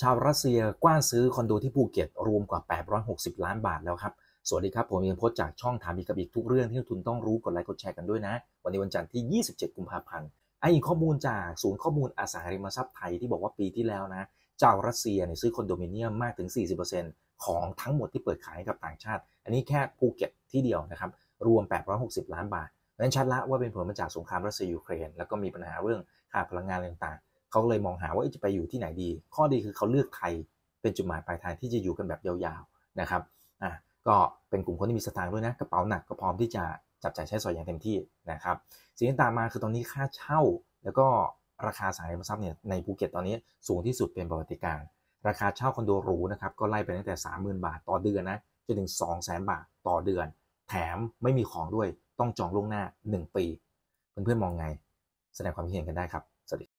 ชาวรัสเซียกว้านซื้อคอนโดที่ภูเก็ต รวมกว่า 860 ล้านบาทแล้วครับ สวัสดีครับผมเองพจน์จากช่องถามอีกกับอีกทุกเรื่องที่ทุนต้องรู้กดไลค์กดแชร์กันด้วยนะ วันนี้วันจันทร์ที่ 27 กุมภาพันธ์ไอ้อีกข้อมูลจากศูนย์ข้อมูลอสังหาริมทรัพย์ไทย ที่บอกว่าปีที่แล้วนะเจ้ารัสเซียเนี่ยซื้อคอนโดมิเนียมมากถึง 40%ของทั้งหมดที่เปิดขายกับต่างชาติ อันนี้แค่ภูเก็ตที่เดียวนะครับรวม 860 ล้านบาทนั้นชัดละว่าเป็นผลมาจากสงครามรัสเซียยูเครนแล้วก็มีปัญหาเรื่อง่าพลังงานต่างเขาเลยมองหาว่าจะไปอยู่ที่ไหนดี ข้อดีคือเขาเลือกไทยเป็นจุดหมายปลายทางที่จะอยู่กันแบบยาว ๆนะครับ อ่ะ ก็เป็นกลุ่มคนที่มีสตางค์ด้วยนะกระเป๋าหนักก็พร้อมที่จะจับจ่ายใช้สอยอย่างเต็มที่นะครับ สิ่งที่ตามมาคือตอนนี้ค่าเช่าแล้วก็ราคาสัายมทรัพย์เนี่ยในภูเก็ตตอนนี้สูงที่สุดเป็นประวัติการราคาเช่าคอนโดหรูนะครับก็ไล่ไปตั้งแต่ 30,000 บาทต่อเดือนนะจนถึง2 0 0 0 0นบาทต่อเดือน แถมไม่มีของด้วยต้องจองล่วงหน้า 1 ปี เพื่อนๆมองไงแสดงความคิดเห็นกันได้ครับสสวัดี